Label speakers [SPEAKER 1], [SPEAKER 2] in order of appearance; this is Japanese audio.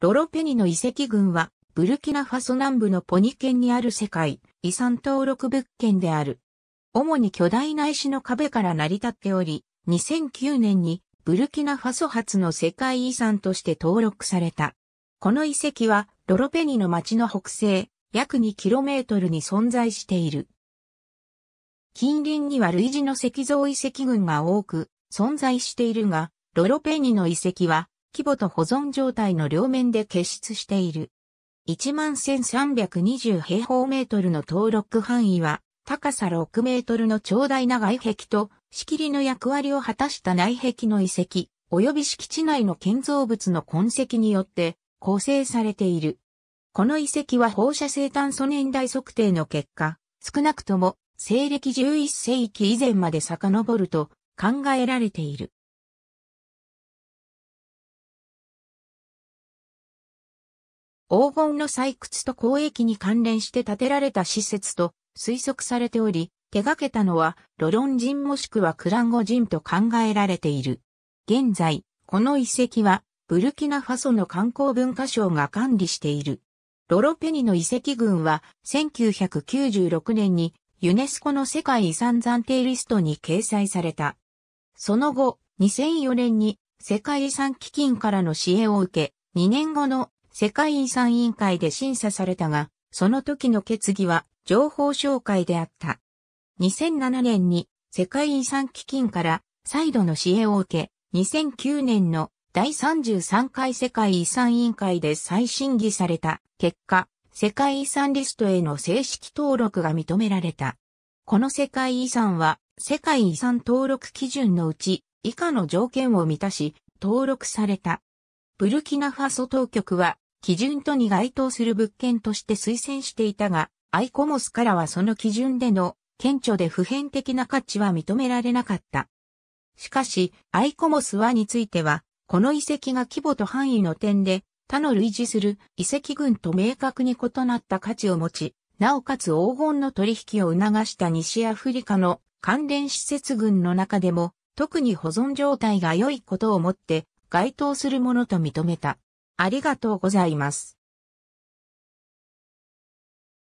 [SPEAKER 1] ロロペ
[SPEAKER 2] ニの遺跡群は、ブルキナファソ南部のポニ県にある世界遺産登録物件である。主に巨大な石の壁から成り立っており、2009年にブルキナファソ発の世界遺産として登録された。この遺跡は、ロロペニの町の北西、約 2km に存在している。近隣には類似の石像遺跡群が多く存在しているが、ロロペニの遺跡は規模と保存状態の両面で結出している。11,320平方メートルの登録範囲は、高さ6メートルの長大な外壁と、仕切りの役割を果たした内壁の遺跡、及び敷地内の建造物の痕跡によって構成されている。この遺跡は放射性炭素年代測定の結果、少なくとも西暦11世紀以前まで遡ると考えられている。黄金の採掘と交易に関連して建てられた施設と推測されており、手掛けたのはロロン人もしくはクランゴ人と考えられている。現在、この遺跡はブルキナファソの観光文化省が管理している。ロロペニの遺跡群は1996年にユネスコの世界遺産暫定リストに掲載された。その後、2004年に世界遺産基金からの支援を受け、2年後の世界遺産委員会で審査されたが、その時の決議は情報紹介であった。2007年に世界遺産基金から再度の支援を受け、2009年の第33回世界遺産委員会で再審議された結果、世界遺産リストへの正式登録が認められた。この世界遺産は世界遺産登録基準のうち以下の条件を満たし登録された。ブルキナファソ当局は、基準とに該当する物件として推薦していたが、アイコモスからはその基準での顕著で普遍的な価値は認められなかった。しかし、アイコモスはについては、この遺跡が規模と範囲の点で、他の類似する遺跡群と明確に異なった価値を持ち、なおかつ黄金の取引を促した西アフリカの関連施設群の中でも、特に保存状態が良いことをもって、該当するものと認めた。ありがとうござい
[SPEAKER 1] ます。